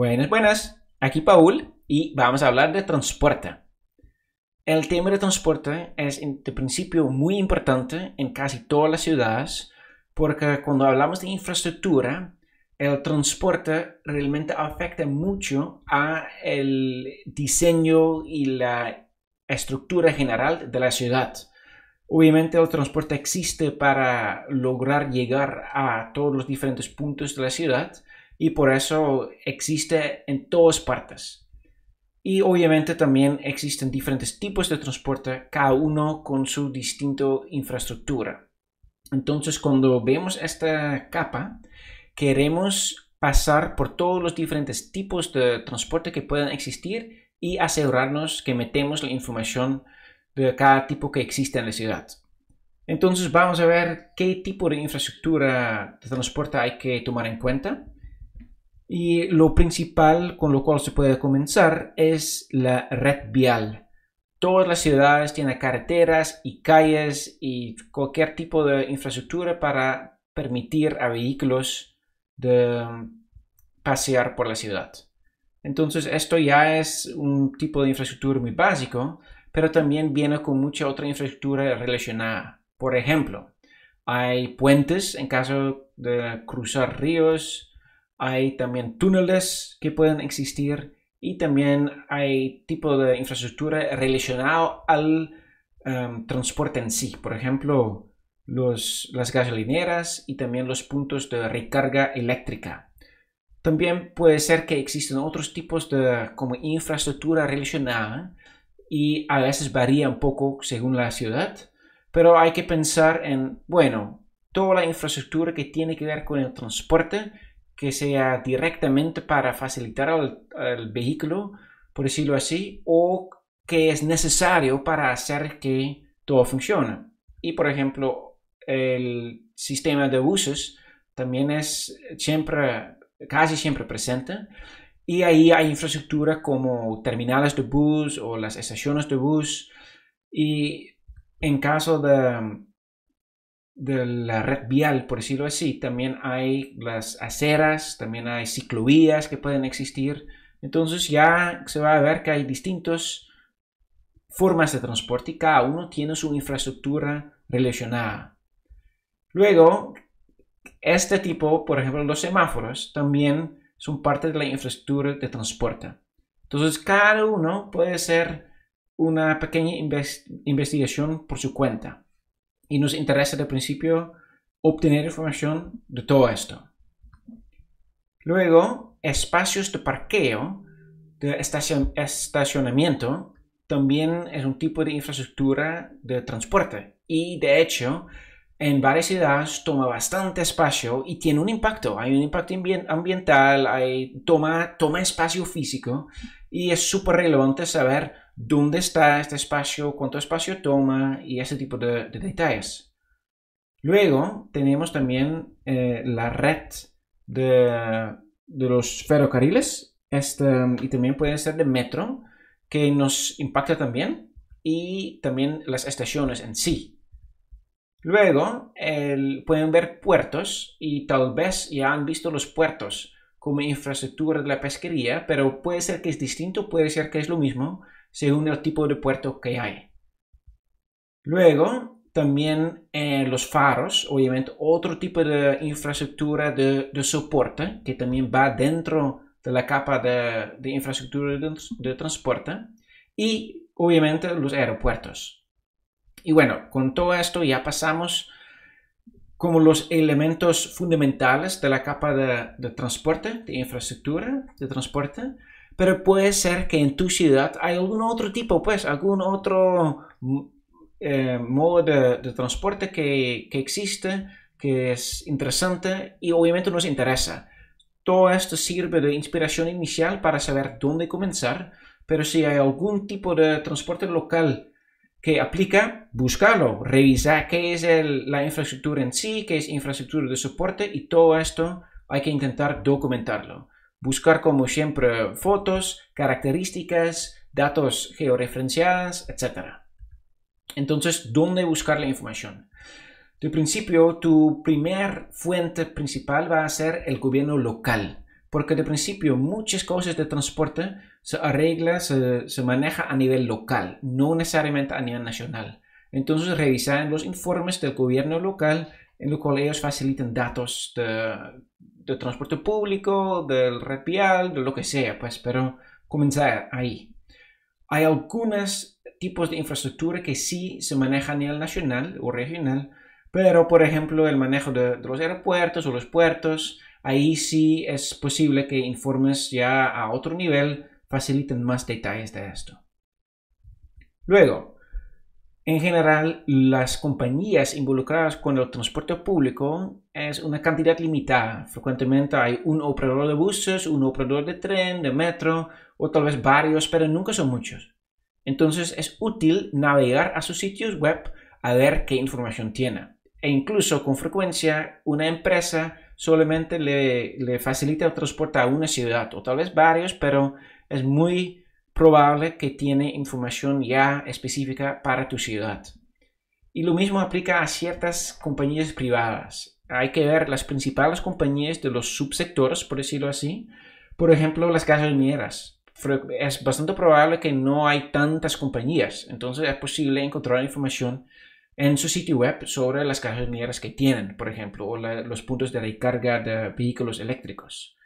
Buenas, buenas. Aquí Paul y vamos a hablar de transporte. El tema de transporte es de principio muy importante en casi todas las ciudades porque cuando hablamos de infraestructura, el transporte realmente afecta mucho a el diseño y la estructura general de la ciudad. Obviamente el transporte existe para lograr llegar a todos los diferentes puntos de la ciudad, y por eso existe en todas partes. Y obviamente también existen diferentes tipos de transporte, cada uno con su distinta infraestructura. Entonces cuando vemos esta capa, queremos pasar por todos los diferentes tipos de transporte que puedan existir y asegurarnos que metemos la información de cada tipo que existe en la ciudad. Entonces vamos a ver qué tipo de infraestructura de transporte hay que tomar en cuenta y lo principal con lo cual se puede comenzar es la red vial. Todas las ciudades tienen carreteras y calles y cualquier tipo de infraestructura para permitir a vehículos de um, pasear por la ciudad. Entonces esto ya es un tipo de infraestructura muy básico, pero también viene con mucha otra infraestructura relacionada. Por ejemplo, hay puentes en caso de cruzar ríos, hay también túneles que pueden existir y también hay tipo de infraestructura relacionado al em, transporte en sí. Por ejemplo, las gasolineras y también los puntos de recarga eléctrica. También puede ser que existen otros tipos de como infraestructura relacionada y a veces varía un poco según la ciudad, pero hay que pensar en, bueno, toda la infraestructura que tiene que ver con el transporte que sea directamente para facilitar al, vehículo, por decirlo así, o que es necesario para hacer que todo funcione. Y por ejemplo, el sistema de buses también es siempre, casi siempre presente. Y ahí hay infraestructura como terminales de bus o las estaciones de bus. Y en caso de de la red vial, por decirlo así, también hay las aceras, también hay ciclovías que pueden existir. Entonces ya se va a ver que hay distintas formas de transporte y cada uno tiene su infraestructura relacionada. Luego, este tipo, por ejemplo, los semáforos, también son parte de la infraestructura de transporte. Entonces, cada uno puede hacer una pequeña investigación por su cuenta y nos interesa de principio obtener información de todo esto. Luego, espacios de parqueo, de estacionamiento, también es un tipo de infraestructura de transporte. Y de hecho, en varias ciudades, toma bastante espacio y tiene un impacto. Hay un impacto ambiental, hay, toma, toma espacio físico y es súper relevante saber dónde está este espacio, cuánto espacio toma y ese tipo de, detalles. Luego tenemos también eh, la red de, de los ferrocarriles este, y también pueden ser de metro que nos impacta también y también las estaciones en sí. Luego pueden ver puertos y tal vez ya han visto los puertos como infraestructura de la pesquería, pero puede ser que es distinto, puede ser que es lo mismo, según el tipo de puerto que hay. Luego, también eh, los faros, obviamente otro tipo de infraestructura de, de, soporte que también va dentro de la capa de, de infraestructura de, de transporte y obviamente los aeropuertos. Y bueno, con todo esto ya pasamos como los elementos fundamentales de la capa de, transporte, de infraestructura de transporte, pero puede ser que en tu ciudad hay algún otro tipo, pues, algún otro mm, eh, modo de, transporte que, que, existe, que es interesante y obviamente nos interesa. Todo esto sirve de inspiración inicial para saber dónde comenzar, pero si hay algún tipo de transporte local que aplica, buscarlo, revisar qué es la infraestructura en sí, qué es infraestructura de soporte y todo esto hay que intentar documentarlo. Buscar como siempre fotos, características, datos georreferenciadas, etc. Entonces, ¿dónde buscar la información? De principio, tu primer fuente principal va a ser el gobierno local porque de principio muchas cosas de transporte se arreglan, se, se maneja a nivel local, no necesariamente a nivel nacional. Entonces revisan los informes del gobierno local en los cuales ellos facilitan datos de, de transporte público, del repial de lo que sea, pues, pero comenzar ahí. Hay algunos tipos de infraestructura que sí se manejan a nivel nacional o regional, pero por ejemplo el manejo de los aeropuertos o los puertos, ahí sí es posible que informes ya a otro nivel faciliten más detalles de esto. Luego, en general, las compañías involucradas con el transporte público es una cantidad limitada. Frecuentemente hay un operador de buses, un operador de tren, de metro o tal vez varios, pero nunca son muchos. Entonces es útil navegar a sus sitios web a ver qué información tiene. E incluso con frecuencia una empresa solamente le, facilita el transporte a una ciudad o tal vez varios, pero es muy probable que tiene información ya específica para tu ciudad. Y lo mismo aplica a ciertas compañías privadas. Hay que ver las principales compañías de los subsectores, por decirlo así. Por ejemplo, las casas mineras. Es bastante probable que no hay tantas compañías, entonces es posible encontrar información en su sitio web sobre las cajas mineras que tienen, por ejemplo, o los puntos de recarga de vehículos eléctricos.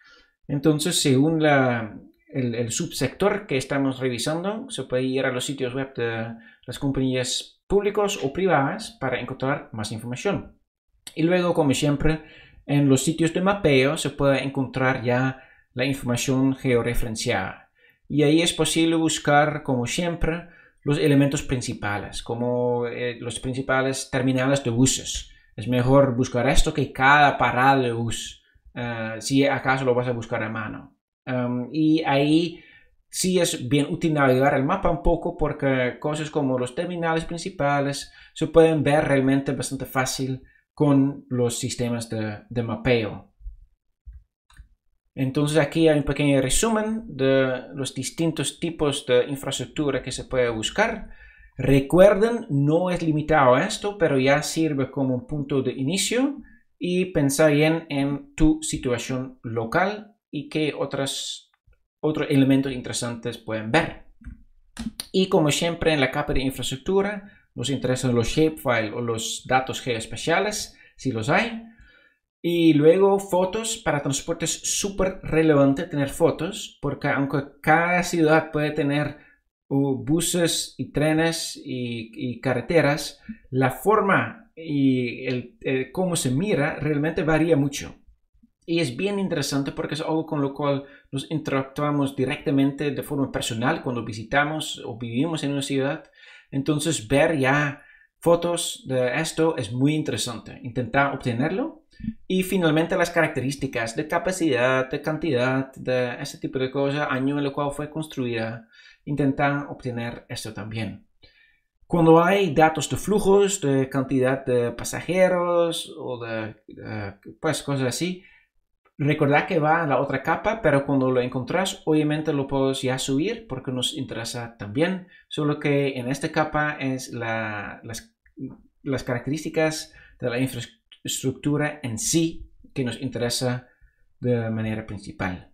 Entonces, según el, el, subsector que estamos revisando, se puede ir a los sitios web de las compañías públicas o privadas para encontrar más información. Y luego, como siempre, en los sitios de mapeo se puede encontrar ya la información georreferenciada. Y ahí es posible buscar, como siempre, los elementos principales, como eh, los principales terminales de buses. Es mejor buscar esto que cada parada de bus, eh, si acaso lo vas a buscar a mano. Em, y ahí sí es bien útil navegar el mapa un poco porque cosas como los terminales principales se pueden ver realmente bastante fácil con los sistemas de mapeo. Entonces aquí hay un pequeño resumen de los distintos tipos de infraestructura que se puede buscar. Recuerden, no es limitado a esto, pero ya sirve como un punto de inicio y pensar bien en tu situación local y qué otras, otros elementos interesantes pueden ver. Y como siempre en la capa de infraestructura, nos interesan los shapefile o los datos geoespaciales, si los hay. Y luego fotos para transporte es súper relevante tener fotos, porque aunque cada ciudad puede tener uh, buses y trenes y, carreteras, la forma y el, cómo se mira realmente varía mucho. Y es bien interesante porque es algo con lo cual nos interactuamos directamente de forma personal cuando visitamos o vivimos en una ciudad. Entonces ver ya fotos de esto es muy interesante. Intentar obtenerlo y finalmente las características de capacidad, de cantidad, de ese tipo de cosas, año en el cual fue construida, intentan obtener esto también. Cuando hay datos de flujos, de cantidad de pasajeros o de, pues, cosas así, recordad que va a la otra capa, pero cuando lo encontrás, obviamente lo puedes ya subir porque nos interesa también. Solo que en esta capa es las características de la infraestructura estructura en sí que nos interesa de manera principal.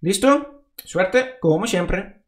¿Listo? Suerte, como siempre.